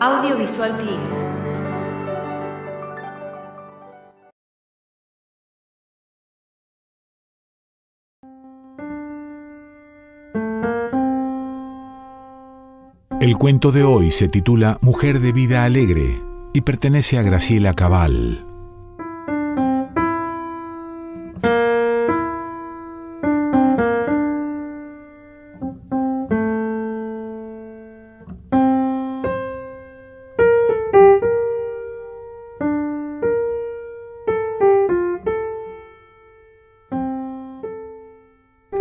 Audiovisual Clips. El cuento de hoy se titula Mujer de vida alegre y pertenece a Graciela Cabal.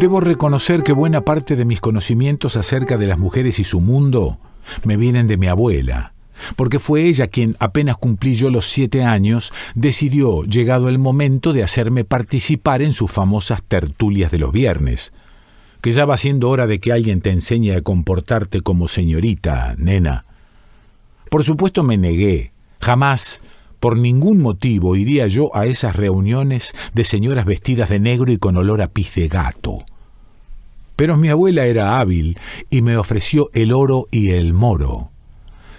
Debo reconocer que buena parte de mis conocimientos acerca de las mujeres y su mundo me vienen de mi abuela, porque fue ella quien, apenas cumplí yo los siete años, decidió, llegado el momento, de hacerme participar en sus famosas tertulias de los viernes, que ya va siendo hora de que alguien te enseñe a comportarte como señorita, nena. Por supuesto me negué, jamás por ningún motivo iría yo a esas reuniones de señoras vestidas de negro y con olor a pis de gato. Pero mi abuela era hábil y me ofreció el oro y el moro.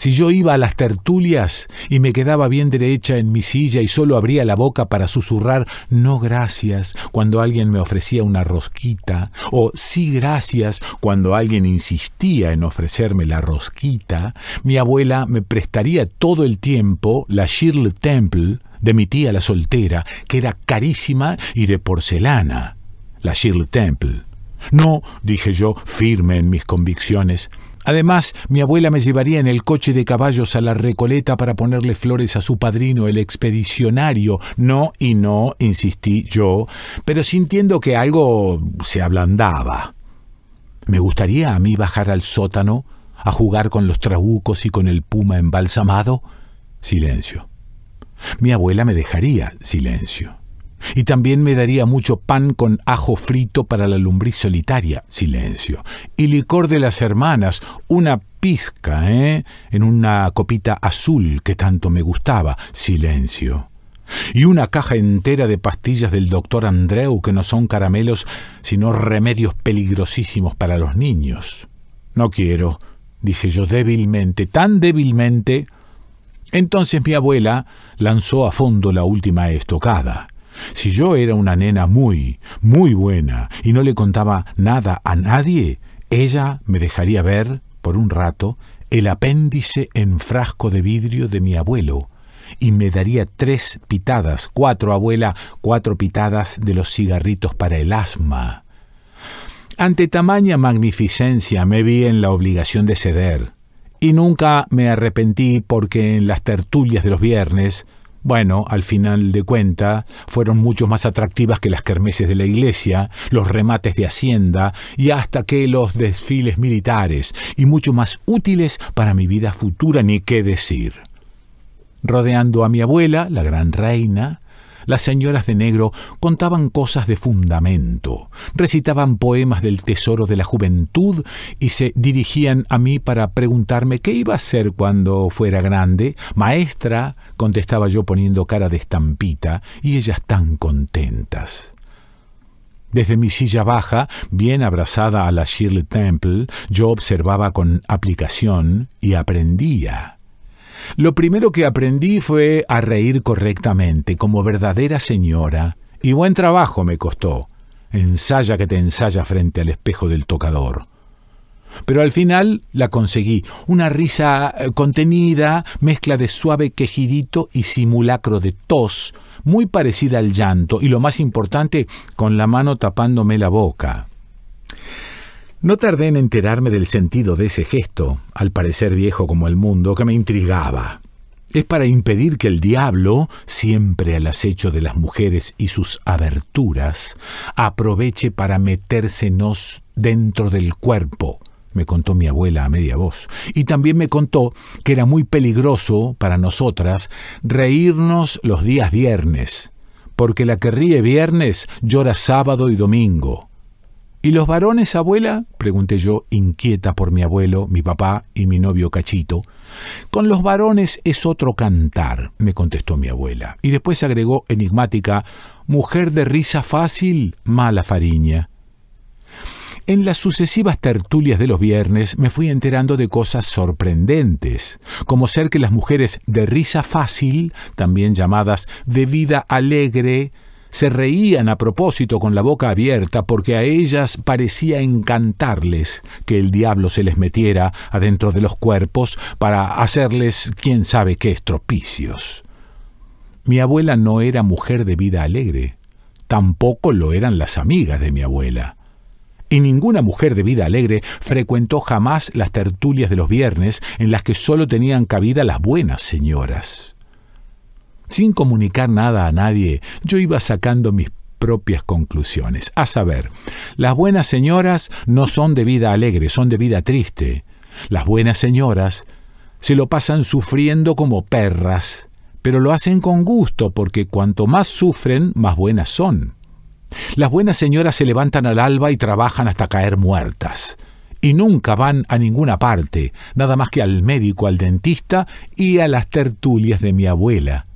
Si yo iba a las tertulias y me quedaba bien derecha en mi silla y solo abría la boca para susurrar no gracias cuando alguien me ofrecía una rosquita, o sí gracias cuando alguien insistía en ofrecerme la rosquita, mi abuela me prestaría todo el tiempo la Shirley Temple de mi tía la soltera, que era carísima y de porcelana, la Shirley Temple. No, dije yo, firme en mis convicciones, Además, mi abuela me llevaría en el coche de caballos a la Recoleta para ponerle flores a su padrino, el expedicionario. No y no, insistí yo, pero sintiendo que algo se ablandaba. Me gustaría a mí bajar al sótano a jugar con los trabucos y con el puma embalsamado. Silencio. Mi abuela me dejaría. Silencio. Y también me daría mucho pan con ajo frito para la lumbrís solitaria, silencio. Y licor de las hermanas, una pizca, ¿eh? En una copita azul que tanto me gustaba, silencio. Y una caja entera de pastillas del doctor Andreu que no son caramelos, sino remedios peligrosísimos para los niños. No quiero, dije yo débilmente, tan débilmente. Entonces mi abuela lanzó a fondo la última estocada. Si yo era una nena muy, muy buena y no le contaba nada a nadie, ella me dejaría ver, por un rato, el apéndice en frasco de vidrio de mi abuelo y me daría tres pitadas, cuatro abuela, cuatro pitadas de los cigarritos para el asma. Ante tamaña magnificencia me vi en la obligación de ceder, y nunca me arrepentí porque en las tertulias de los viernes bueno, al final de cuenta, fueron mucho más atractivas que las kermeses de la iglesia, los remates de hacienda y hasta que los desfiles militares, y mucho más útiles para mi vida futura, ni qué decir. Rodeando a mi abuela, la gran reina, las señoras de negro contaban cosas de fundamento, recitaban poemas del tesoro de la juventud y se dirigían a mí para preguntarme qué iba a hacer cuando fuera grande. Maestra, contestaba yo poniendo cara de estampita, y ellas tan contentas. Desde mi silla baja, bien abrazada a la Shirley Temple, yo observaba con aplicación y aprendía. Lo primero que aprendí fue a reír correctamente, como verdadera señora, y buen trabajo me costó. Ensaya que te ensaya frente al espejo del tocador. Pero al final la conseguí, una risa eh, contenida, mezcla de suave quejidito y simulacro de tos, muy parecida al llanto y lo más importante, con la mano tapándome la boca. No tardé en enterarme del sentido de ese gesto, al parecer viejo como el mundo, que me intrigaba. Es para impedir que el diablo, siempre al acecho de las mujeres y sus aberturas, aproveche para metérsenos dentro del cuerpo, me contó mi abuela a media voz. Y también me contó que era muy peligroso para nosotras reírnos los días viernes, porque la que ríe viernes llora sábado y domingo. ¿Y los varones, abuela? pregunté yo, inquieta por mi abuelo, mi papá y mi novio Cachito. Con los varones es otro cantar, me contestó mi abuela, y después agregó enigmática, mujer de risa fácil, mala fariña. En las sucesivas tertulias de los viernes me fui enterando de cosas sorprendentes, como ser que las mujeres de risa fácil, también llamadas de vida alegre, se reían a propósito con la boca abierta porque a ellas parecía encantarles que el diablo se les metiera adentro de los cuerpos para hacerles quién sabe qué estropicios. Mi abuela no era mujer de vida alegre, tampoco lo eran las amigas de mi abuela. Y ninguna mujer de vida alegre frecuentó jamás las tertulias de los viernes en las que solo tenían cabida las buenas señoras. Sin comunicar nada a nadie, yo iba sacando mis propias conclusiones. A saber, las buenas señoras no son de vida alegre, son de vida triste. Las buenas señoras se lo pasan sufriendo como perras, pero lo hacen con gusto porque cuanto más sufren, más buenas son. Las buenas señoras se levantan al alba y trabajan hasta caer muertas. Y nunca van a ninguna parte, nada más que al médico, al dentista y a las tertulias de mi abuela.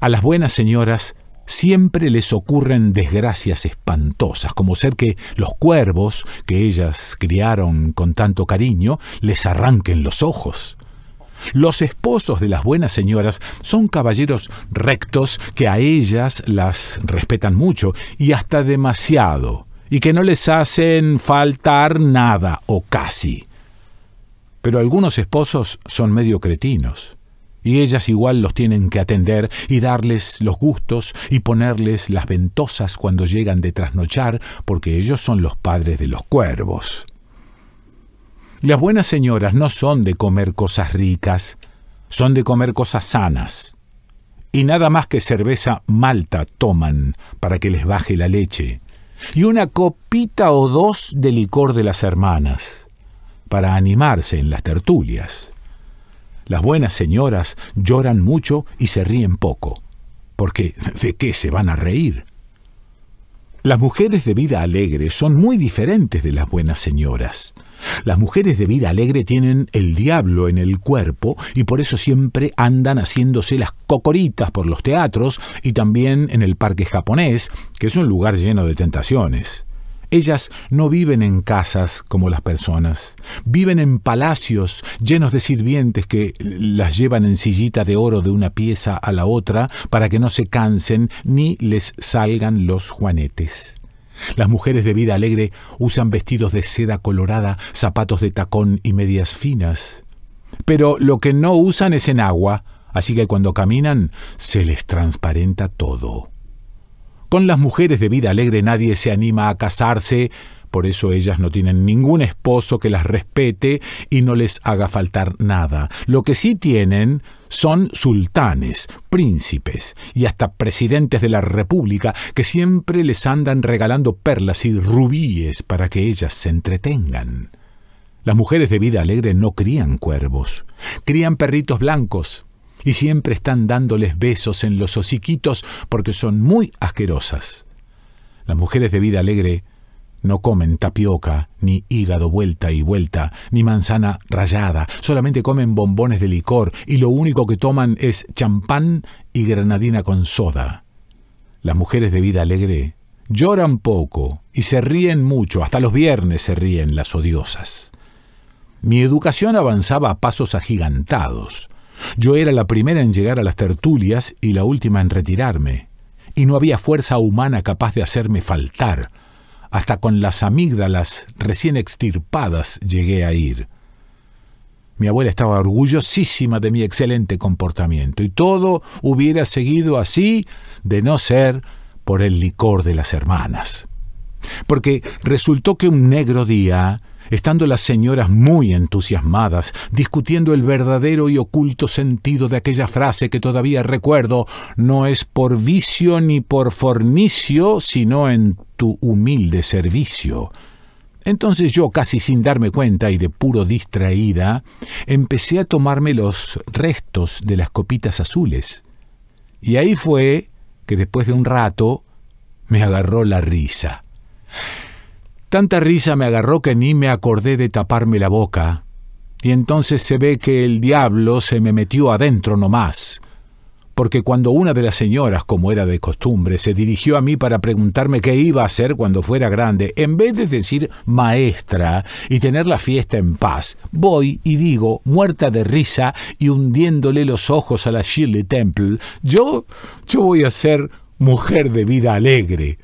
A las buenas señoras siempre les ocurren desgracias espantosas, como ser que los cuervos que ellas criaron con tanto cariño les arranquen los ojos. Los esposos de las buenas señoras son caballeros rectos que a ellas las respetan mucho y hasta demasiado, y que no les hacen faltar nada o casi. Pero algunos esposos son medio cretinos y ellas igual los tienen que atender y darles los gustos y ponerles las ventosas cuando llegan de trasnochar, porque ellos son los padres de los cuervos. Las buenas señoras no son de comer cosas ricas, son de comer cosas sanas. Y nada más que cerveza malta toman para que les baje la leche. Y una copita o dos de licor de las hermanas, para animarse en las tertulias. Las buenas señoras lloran mucho y se ríen poco, porque ¿de qué se van a reír? Las mujeres de vida alegre son muy diferentes de las buenas señoras. Las mujeres de vida alegre tienen el diablo en el cuerpo y por eso siempre andan haciéndose las cocoritas por los teatros y también en el parque japonés, que es un lugar lleno de tentaciones. Ellas no viven en casas como las personas, viven en palacios llenos de sirvientes que las llevan en sillita de oro de una pieza a la otra para que no se cansen ni les salgan los juanetes. Las mujeres de vida alegre usan vestidos de seda colorada, zapatos de tacón y medias finas. Pero lo que no usan es en agua, así que cuando caminan se les transparenta todo. Con las mujeres de vida alegre nadie se anima a casarse, por eso ellas no tienen ningún esposo que las respete y no les haga faltar nada. Lo que sí tienen son sultanes, príncipes y hasta presidentes de la República que siempre les andan regalando perlas y rubíes para que ellas se entretengan. Las mujeres de vida alegre no crían cuervos, crían perritos blancos, y siempre están dándoles besos en los hociquitos porque son muy asquerosas. Las mujeres de vida alegre no comen tapioca, ni hígado vuelta y vuelta, ni manzana rallada, solamente comen bombones de licor y lo único que toman es champán y granadina con soda. Las mujeres de vida alegre lloran poco y se ríen mucho, hasta los viernes se ríen las odiosas. Mi educación avanzaba a pasos agigantados. Yo era la primera en llegar a las tertulias y la última en retirarme, y no había fuerza humana capaz de hacerme faltar. Hasta con las amígdalas recién extirpadas llegué a ir. Mi abuela estaba orgullosísima de mi excelente comportamiento, y todo hubiera seguido así de no ser por el licor de las hermanas. Porque resultó que un negro día estando las señoras muy entusiasmadas, discutiendo el verdadero y oculto sentido de aquella frase que todavía recuerdo, no es por vicio ni por fornicio, sino en tu humilde servicio. Entonces yo, casi sin darme cuenta y de puro distraída, empecé a tomarme los restos de las copitas azules. Y ahí fue que después de un rato me agarró la risa. Tanta risa me agarró que ni me acordé de taparme la boca. Y entonces se ve que el diablo se me metió adentro nomás. Porque cuando una de las señoras, como era de costumbre, se dirigió a mí para preguntarme qué iba a hacer cuando fuera grande, en vez de decir maestra y tener la fiesta en paz, voy y digo, muerta de risa y hundiéndole los ojos a la Shirley Temple, yo, yo voy a ser mujer de vida alegre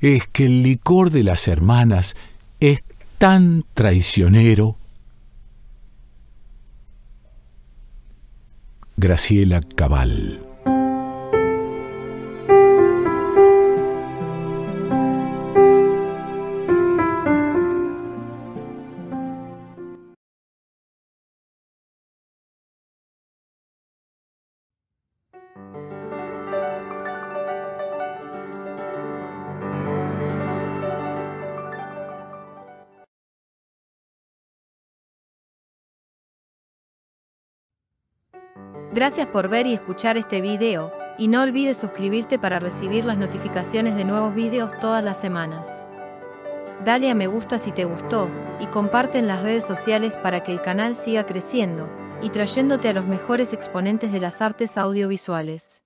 es que el licor de las hermanas es tan traicionero. Graciela Cabal Gracias por ver y escuchar este video, y no olvides suscribirte para recibir las notificaciones de nuevos videos todas las semanas. Dale a me gusta si te gustó, y comparte en las redes sociales para que el canal siga creciendo, y trayéndote a los mejores exponentes de las artes audiovisuales.